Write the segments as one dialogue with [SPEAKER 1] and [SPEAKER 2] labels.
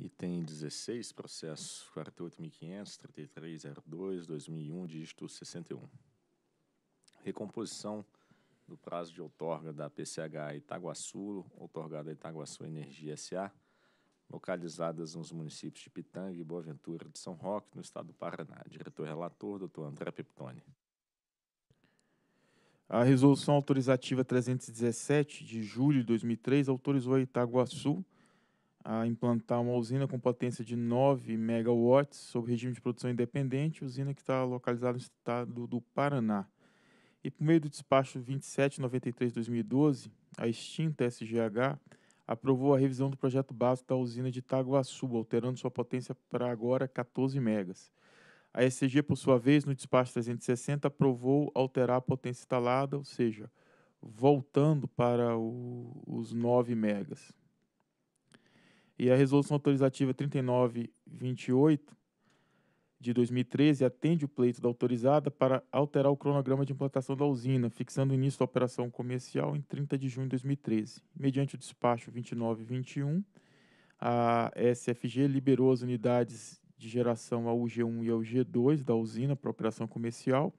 [SPEAKER 1] Item 16, processo 48.533.02.2001, dígito 61. Recomposição do prazo de outorga da PCH Itaguaçu, outorgada a Itaguaçu Energia S.A., localizadas nos municípios de Pitanga e Boa Ventura de São Roque, no estado do Paraná. Diretor relator,
[SPEAKER 2] doutor André Peptoni. A resolução autorizativa 317 de julho de 2003 autorizou a Itaguaçu a implantar uma usina com potência de 9 megawatts sob regime de produção independente, usina que está localizada no estado do Paraná. E por meio do despacho 2793-2012, a extinta SGH aprovou a revisão do projeto básico da usina de Itaguaçu, alterando sua potência para agora 14 megas. A SCG, por sua vez, no despacho 360, aprovou alterar a potência instalada, ou seja, voltando para o, os 9 megas e a Resolução Autorizativa 3928 de 2013 atende o pleito da autorizada para alterar o cronograma de implantação da usina, fixando o início da operação comercial em 30 de junho de 2013. Mediante o despacho 2921, a SFG liberou as unidades de geração ao G1 e ao G2 da usina para operação comercial.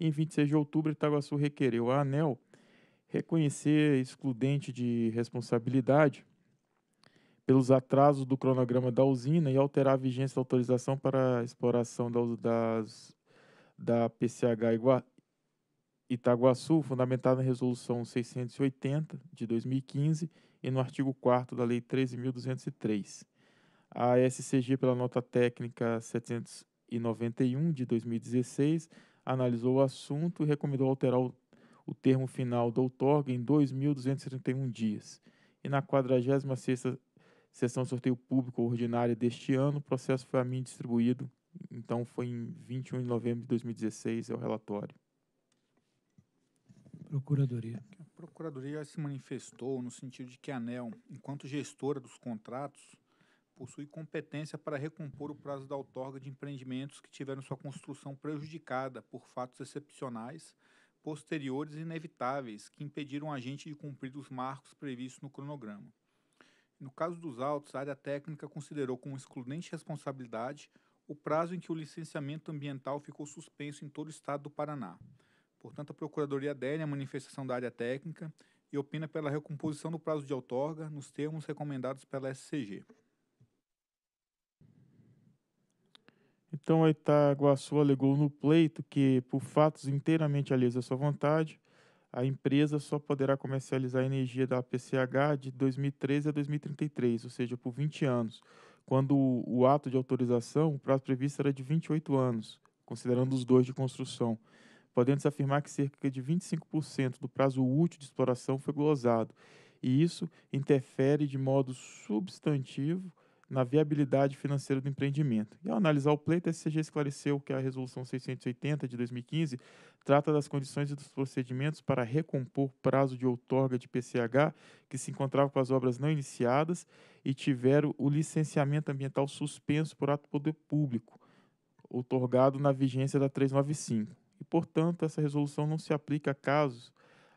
[SPEAKER 2] em 26 de outubro, Itaguaçu requereu à ANEL reconhecer excludente de responsabilidade pelos atrasos do cronograma da usina e alterar a vigência da autorização para a exploração da, das, da PCH Igua, Itaguaçu, fundamentada na Resolução 680 de 2015 e no artigo 4 da Lei 13.203. A SCG, pela nota técnica 791 de 2016, analisou o assunto e recomendou alterar o, o termo final da outorga em 2.231 dias. E na 46ª sessão sorteio público ordinária deste ano. O processo foi a mim distribuído, então foi em 21 de novembro de 2016, é o relatório.
[SPEAKER 1] Procuradoria. A
[SPEAKER 2] Procuradoria se manifestou no sentido de que a ANEL, enquanto gestora dos contratos, possui competência para recompor o prazo da outorga de empreendimentos que tiveram sua construção prejudicada por fatos excepcionais, posteriores e inevitáveis, que impediram o agente de cumprir os marcos previstos no cronograma. No caso dos autos, a área técnica considerou como excludente responsabilidade o prazo em que o licenciamento ambiental ficou suspenso em todo o estado do Paraná. Portanto, a Procuradoria adere à manifestação da área técnica e opina pela recomposição do prazo de outorga nos termos recomendados pela SCG. Então, a Itaguaçu alegou no pleito que, por fatos inteiramente alheios à sua vontade, a empresa só poderá comercializar a energia da APCH de 2013 a 2033, ou seja, por 20 anos, quando o ato de autorização, o prazo previsto era de 28 anos, considerando os dois de construção, podemos afirmar que cerca de 25% do prazo útil de exploração foi glosado, e isso interfere de modo substantivo na viabilidade financeira do empreendimento. E ao analisar o pleito, a SCG esclareceu que a Resolução 680 de 2015 trata das condições e dos procedimentos para recompor prazo de outorga de PCH que se encontrava com as obras não iniciadas e tiveram o licenciamento ambiental suspenso por ato poder público, outorgado na vigência da 395. E, portanto, essa resolução não se aplica a casos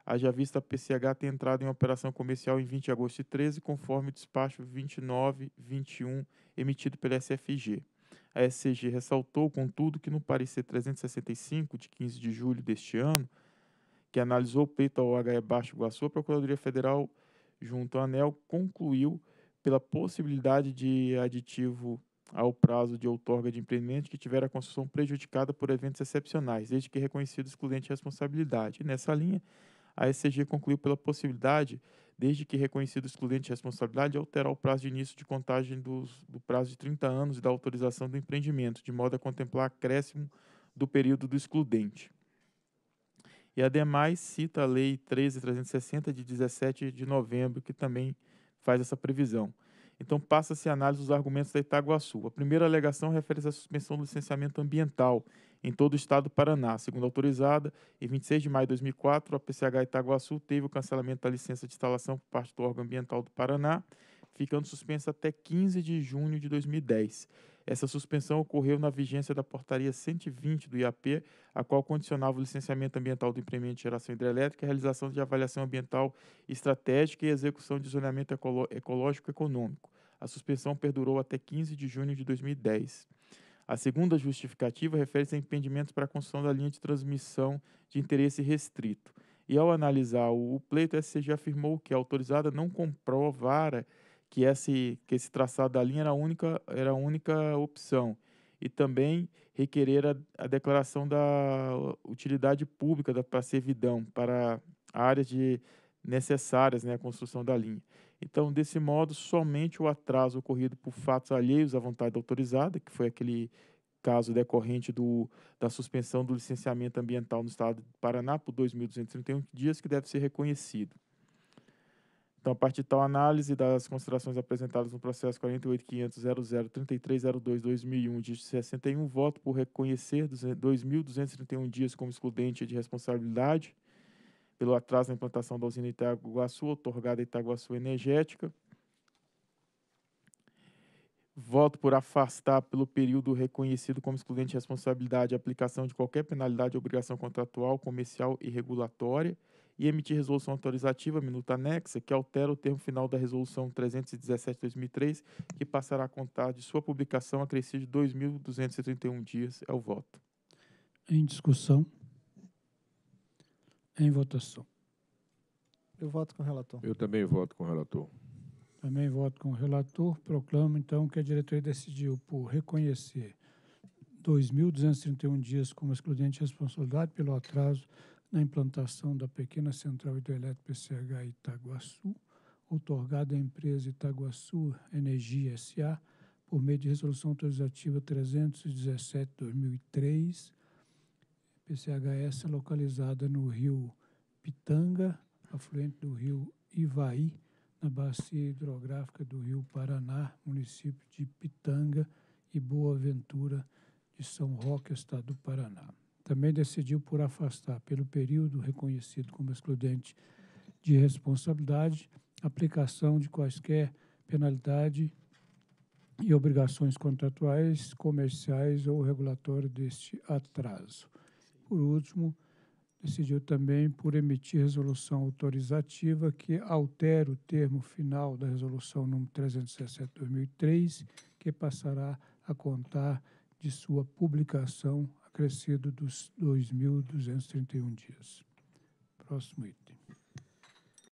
[SPEAKER 2] haja vista a PCH ter entrado em operação comercial em 20 de agosto de 13, conforme o despacho 2921 emitido pela SFG. A SCG ressaltou, contudo, que no parecer 365, de 15 de julho deste ano, que analisou o peito ao HE Baixo Iguaçu, a Procuradoria Federal, junto à ANEL, concluiu pela possibilidade de aditivo ao prazo de outorga de empreendimento que tiver a construção prejudicada por eventos excepcionais, desde que reconhecido o excludente de responsabilidade. nessa linha, a ECG concluiu pela possibilidade, desde que reconhecido o excludente de responsabilidade, de alterar o prazo de início de contagem dos, do prazo de 30 anos e da autorização do empreendimento, de modo a contemplar acréscimo do período do excludente. E, ademais, cita a Lei 13.360, de 17 de novembro, que também faz essa previsão. Então passa-se a análise dos argumentos da Itaguaçu. A primeira alegação refere-se à suspensão do licenciamento ambiental em todo o estado do Paraná. Segundo autorizada, em 26 de maio de 2004, a PCH Itaguaçu teve o cancelamento da licença de instalação por parte do órgão ambiental do Paraná, ficando suspensa até 15 de junho de 2010. Essa suspensão ocorreu na vigência da Portaria 120 do IAP, a qual condicionava o licenciamento ambiental do empreendimento de geração hidrelétrica, a realização de avaliação ambiental estratégica e execução de zoneamento ecológico econômico. A suspensão perdurou até 15 de junho de 2010. A segunda justificativa refere-se a impedimentos para a construção da linha de transmissão de interesse restrito. E ao analisar o pleito, a SCG afirmou que a autorizada não comprovara que esse, que esse traçado da linha era a única, era a única opção. E também requerer a, a declaração da utilidade pública da, para servidão, para áreas de, necessárias né, à construção da linha. Então, desse modo, somente o atraso ocorrido por fatos alheios à vontade autorizada, que foi aquele caso decorrente do, da suspensão do licenciamento ambiental no estado do Paraná por 2.231 dias, que deve ser reconhecido. Então, a partir de tal análise das considerações apresentadas no processo 48.500.00.33.02.2001, de 61, voto por reconhecer 2.231 dias como excludente de responsabilidade pelo atraso na implantação da usina Itaguaçu, otorgada a Itaguaçu Energética. Voto por afastar, pelo período reconhecido como excludente de responsabilidade, a aplicação de qualquer penalidade obrigação contratual, comercial e regulatória e emitir resolução autorizativa, minuta anexa, que altera o termo final da Resolução 317-2003, que passará a contar de sua publicação a acrescido de 2.231 dias. É o voto.
[SPEAKER 1] Em discussão. Em votação. Eu voto com o relator. Eu também voto com o relator. Também voto com o relator. Proclamo, então, que a diretoria decidiu por reconhecer 2.231 dias como excludente de responsabilidade pelo atraso na implantação da pequena central hidrelétrica PCH Itaguaçu, outorgada à empresa Itaguaçu Energia SA, por meio de Resolução Autorizativa 317-2003, PCHS localizada no rio Pitanga, afluente do rio Ivaí, na bacia hidrográfica do rio Paraná, município de Pitanga e Boa Ventura de São Roque, estado do Paraná também decidiu por afastar, pelo período reconhecido como excludente de responsabilidade, aplicação de quaisquer penalidade e obrigações contratuais, comerciais ou regulatórias deste atraso. Por último, decidiu também por emitir resolução autorizativa que altera o termo final da resolução número 317/2003, que passará a contar de sua publicação crescido dos 2.231 dias. Próximo item.